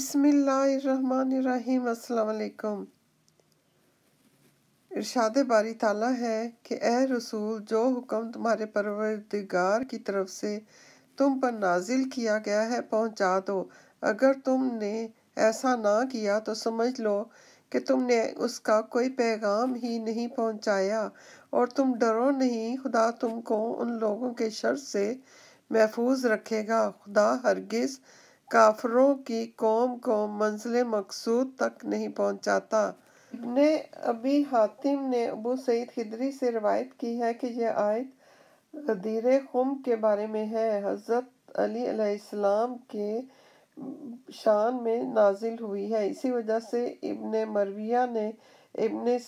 अस्सलाम अल्लाम इरशाद बारी ताला है कि ए रसूल जो हुक्म तुम्हारे परवरदिगार की तरफ से तुम पर नाजिल किया गया है पहुंचा दो अगर तुमने ऐसा ना किया तो समझ लो कि तुमने उसका कोई पैगाम ही नहीं पहुंचाया और तुम डरो नहीं खुदा तुमको उन लोगों के शर से महफूज रखेगा खुदा हरगिज़ काफरों की कौम को मंजिल मकसूद तक नहीं पहुंचाता इबन अबी हातिम ने अबू सईद हिदरी से रवायत की है कि यह आयत गदीर खुम के बारे में है हज़रत अली अलैहिस्सलाम के शान में नाजिल हुई है इसी वजह से इबन मरविया ने इबन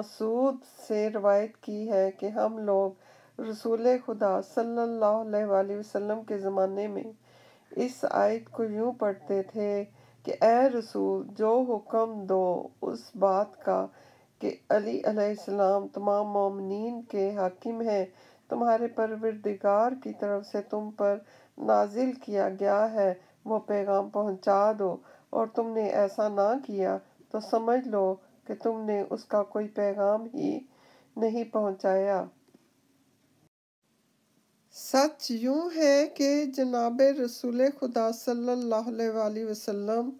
मसूद से रवायत की है कि हम लोग रसूल खुदा सल्लल्लाहु अलैहि वसल्लम के ज़माने में इस आयत को यूँ पढ़ते थे कि ए रसूल जो हुक्म दो उस बात का कि अली अलैहिस्सलाम तमाम ममिन के हाकिम हैं तुम्हारे परवरदिगार की तरफ से तुम पर नाजिल किया गया है वो पैगाम पहुंचा दो और तुमने ऐसा ना किया तो समझ लो कि तुमने उसका कोई पैगाम ही नहीं पहुंचाया सच यूँ है कि जनाब रसूल खुदा सल्ला वसम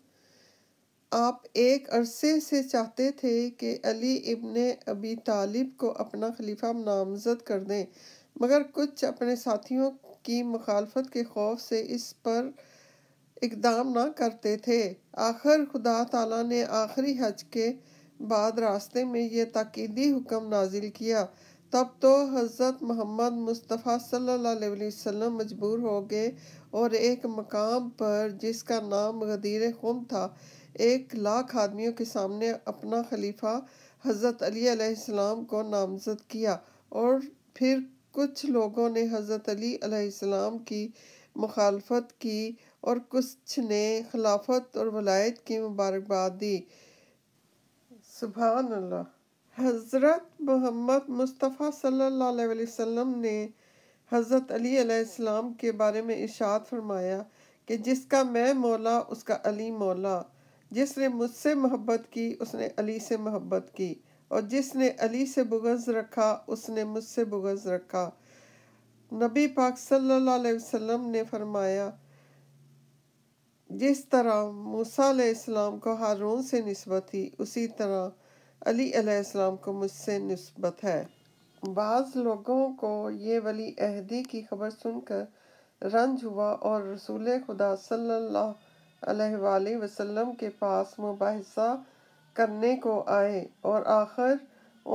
आप एक अरसे से चाहते थे कि अली इबन अबी तालिब को अपना खलीफा नामजद कर दें मगर कुछ अपने साथियों की मुखालफत के खौफ से इस पर इकदाम ना करते थे आखिर खुदा तला ने आखिरी हज के बाद रास्ते में ये ताकीदी हुक्म नाजिल किया तब तो हज़रत मोहम्मद मुस्तफ़ा सल्लल्लाहु अलैहि वसल्लम मजबूर हो गए और एक मकाम पर जिसका नाम गदीर खुम था एक लाख आदमियों के सामने अपना खलीफा हज़रत अली अलैहिस्सलाम को नामज़द किया और फिर कुछ लोगों ने हज़रत अली अलैहिस्सलाम की मुखालफत की और कुछ ने खिलाफत और वलायत की मुबारकबाद दी सुबह अल्लाह हज़रत मोहम्मद मुस्तफ़ा सल्लल्लाहु अलैहि वसल्लम ने हज़रत अली अलैहिस्सलाम के बारे में इशाद फरमाया कि जिसका मैं मौला उसका अली मौला जिसने मुझसे मोहब्बत की उसने अली से मोहब्बत की और जिसने अली से बुगज़ रखा उसने मुझसे बुगज़ रखा नबी पाक सल्लल्लाहु अलैहि वसल्लम ने फरमाया जिस तरह मूसा सलाम को हारून से नस्बत थी उसी तरह अली अलैहिस्सलाम को मुझसे नस्बत है बाज़ लोगों को ये वली अहदी की खबर सुनकर रंज हुआ और रसूल खुदा सल्लल्लाहु अलैहि वसल्लम के पास मुबासा करने को आए और आखिर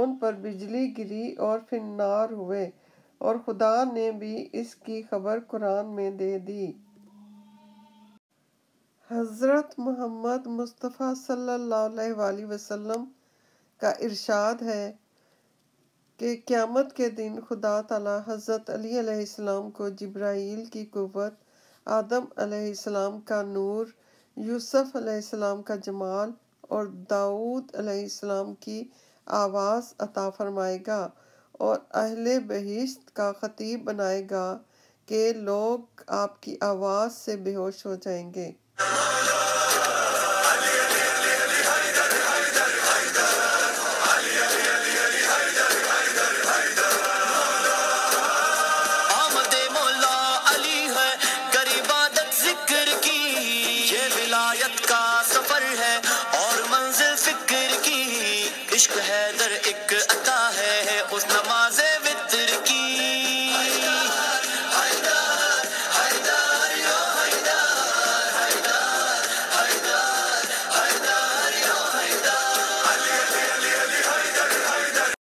उन पर बिजली गिरी और फिर नार हुए और खुदा ने भी इसकी खबर कुरान में दे दी हज़रत मोहम्मद मुस्तफ़ा सल्लल्लाहु अलैहि वसल्लम का इरशाद है कि क़्यामत के दिन खुदा तला हज़रत अली को जब्राइल की कुत आदम आलाम का नूर यूसुफ आलाम का जमाल और दाऊद आलाम की आवाज़ अता फरमाएगा और अहले बहिश्त का ख़तीब बनाएगा कि लोग आपकी आवाज़ से बेहोश हो जाएंगे